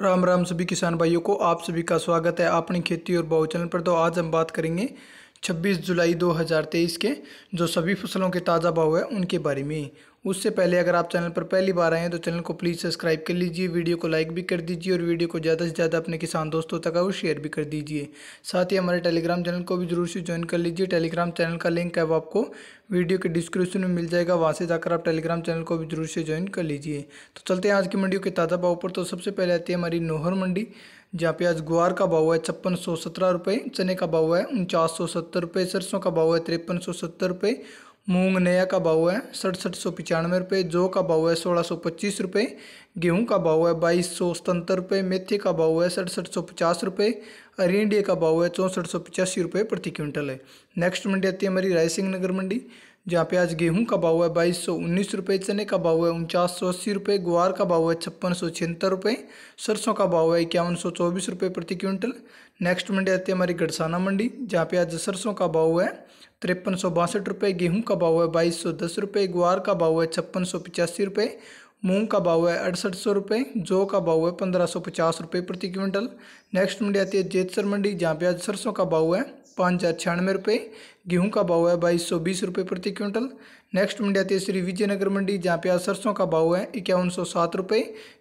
राम राम सभी किसान भाइयों को आप सभी का स्वागत है अपनी खेती और बाहु चैनल पर तो आज हम बात करेंगे 26 जुलाई 2023 के जो सभी फसलों के ताज़ा भाव है उनके बारे में उससे पहले अगर आप चैनल पर पहली बार आए हैं तो चैनल को प्लीज़ सब्सक्राइब कर लीजिए वीडियो को लाइक भी कर दीजिए और वीडियो को ज़्यादा से ज़्यादा अपने किसान दोस्तों तक और शेयर भी कर दीजिए साथ ही हमारे टेलीग्राम चैनल को भी ज़रूर से ज्वाइन कर लीजिए टेलीग्राम चैनल का लिंक है वो आपको वीडियो के डिस्क्रिप्शन में मिल जाएगा वहाँ से जाकर आप टेलीग्राम चैनल को भी जरूर से ज्वाइन कर लीजिए तो चलते हैं आज की मंडियों के ताज़ा भाव पर तो सबसे पहले आती है हमारी नोहर मंडी जहाँ पे आज ग्वार का भाव है छप्पन सौ सत्रह रुपये चने का भाव है उनचास सौ सत्तर रुपये सरसों का भाव है तिरपन सौ सत्तर रुपये मूंग नया का भाव है सड़सठ सौ पचानवे रुपये जौ का भाव है सोलह सौ पच्चीस रुपये गेहूँ का भाव है बाईस सौ सतहत्तर रुपये मेथी का भाव है सड़सठ सौ पचास रुपये अरेंडिया का भाव है चौंसठ सौ पचासी रुपये प्रति क्विंटल है नेक्स्ट मंडी आती है हमारी रायसिंह नगर मंडी जहाँ पे आज गेहूँ का भाव है बाईस सौ उन्नीस रुपये चने का भाव है उनचास सौ अस्सी रुपये ग्वार का भाव है छप्पन सौ छिहत्तर रुपये सरसों का भाव है इक्यावन सौ चौबीस रुपये प्रति क्विंटल नेक्स्ट मंडी आती है हमारी गड़साना मंडी जहाँ पे आज सरसों का भाव है तिरपन सौ बासठ रुपये गेहूँ का भाव है बाईस सौ दस रुपये ग्वार का भाव है छप्पन सौ पचासी रुपये मूँग का भाव है अड़सठ सौ रुपये जौ का भाव है पंद्रह सौ पचास रुपये प्रति क्विंटल नेक्स्ट मंडी आती है जेतसर मंडी जहाँ पे आज सरसों का भाव है पाँच हज़ार छियानवे रुपये गेहूँ का भाव है बाईस सौ बीस रुपये प्रति क्विंटल नेक्स्ट मंडी आती है श्री विजयनगर मंडी जहाँ पे आज सरसों का भाव है इक्यावन सौ सात रुपये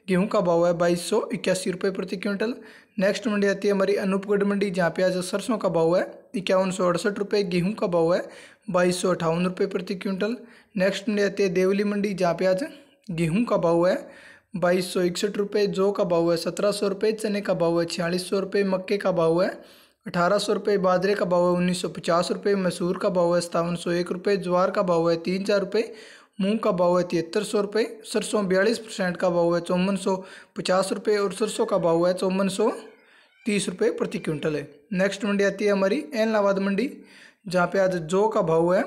गेहूँ का भाव है बाईस सौ इक्यासी रुपये प्रति क्विंटल नेक्स्ट मंडी आती है हमारी अनूपगढ़ मंडी जहाँ पे आज सरसों का भाव है इक्यावन सौ अड़सठ रुपये गेहूँ का भाव है बाईस सौ अठावन रुपये प्रति क्विंटल नेक्स्ट मंडी आती है देवली मंडी जहाँ पे आज गेहूँ का भाव है बाईस सौ इकसठ रुपये जौ का भाव है सत्रह सौ रुपये चने का भाव है छियालीस सौ रुपये मक्के का भाव है अठारह सौ रुपये बाजरे का भाव है उन्नीस सौ पचास रुपये मसूर का भाव है सतावन सौ एक रुपये ज्वार का भाव है तीन हज़ार रुपये मूँग का भाव है तिहत्तर सौ रुपये सरसों बयालीस परसेंट का भाव है चौवन सौ पचास रुपये और सरसों का भाव है चौवन सौ तीस रुपये प्रति क्विंटल है नेक्स्ट मंडी आती है हमारी एलनाबाद मंडी जहाँ पे आज जौ का भाव है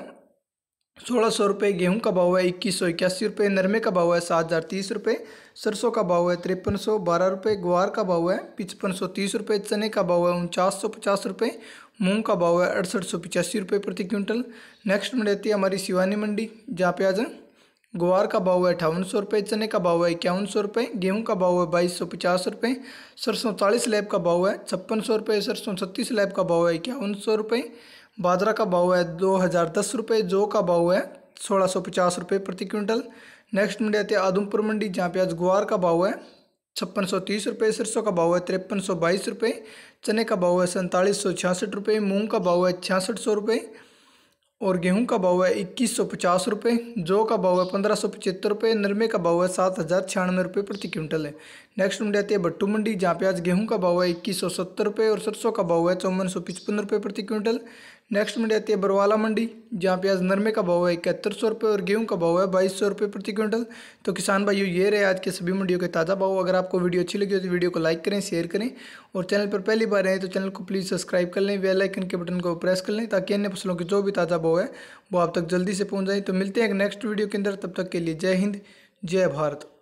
सोलह सौ रुपये गेहूँ का भाव है इक्कीस सौ इक्यासी रुपये नरमे का भाव है सात हज़ार तीस रुपये सरसों का भाव है तिरपन सौ बारह रुपये ग्वार का भाव है पचपन सौ तीस रुपये चने का भाव है उनचास सौ पचास रुपये मूँग का भाव है अड़सठ सौ पचासी रुपये प्रति क्विंटल नेक्स्ट में रहती है हमारी शिवानी मंडी जहाँ पे आज ग्वार का भाव है अठावन सौ रुपये चने का भाव है इक्यावन सौ रुपये गेहूँ का भाव है बाईस सौ पचास रुपये सरसों चालीस लैब का भाव है छप्पन सौ रुपये सरसों छत्तीस लैब का भाव है इक्यावन सौ रुपये बाजरा का भाव है दो हज़ार दस रुपये जौ का भाव है सोलह सौ पचास रुपये प्रति क्विंटल नेक्स्ट मंडी आती है आदमपुर मंडी जहाँ पे आज ग्वार का भाव है छप्पन सौ तीस रुपये सरसों का भाव है तिरपन सौ बाईस रुपये चने का भाव है सैंतालीस सौ छियासठ रुपये मूँग का भाव है छियासठ सौ रुपये और गेहूं का भाव है इक्कीस सौ पचास रुपये जौ का भाव है पंद्रह सौ पचहत्तर रुपये नरमे का भाव है सात हज़ार छियानवे रुपये प्रति क्विंटल है नेक्स्ट मंडी आती है भट्टू मंडी जहाँ पे आज गेहूं का भाव है इक्कीस सौ सत्तर रुपये और सरसों का भाव है चौवन सौ पचपन रुपये प्रति क्विंटल नेक्स्ट मंडी आती है बरवाला मंडी जहाँ पे आज नरमे का भाव है इकहत्तर सौ रुपये और गेहूं का भाव है बाईस सौ रुपये प्रति क्विंटल तो किसान भाइयों ये रहे आज के सभी मंडियों के ताज़ा भाव अगर आपको वीडियो अच्छी लगी हो तो वीडियो को लाइक करें शेयर करें और चैनल पर पहली बार आए तो चैनल को प्लीज़ सब्सक्राइब कर लें बेल के बटन को प्रेस कर लें ताकि अन्य फसलों के जो भी ताज़ा भाव है वो आप तक जल्दी से पहुँच जाए तो मिलते हैं नेक्स्ट वीडियो के अंदर तब तक के लिए जय हिंद जय भारत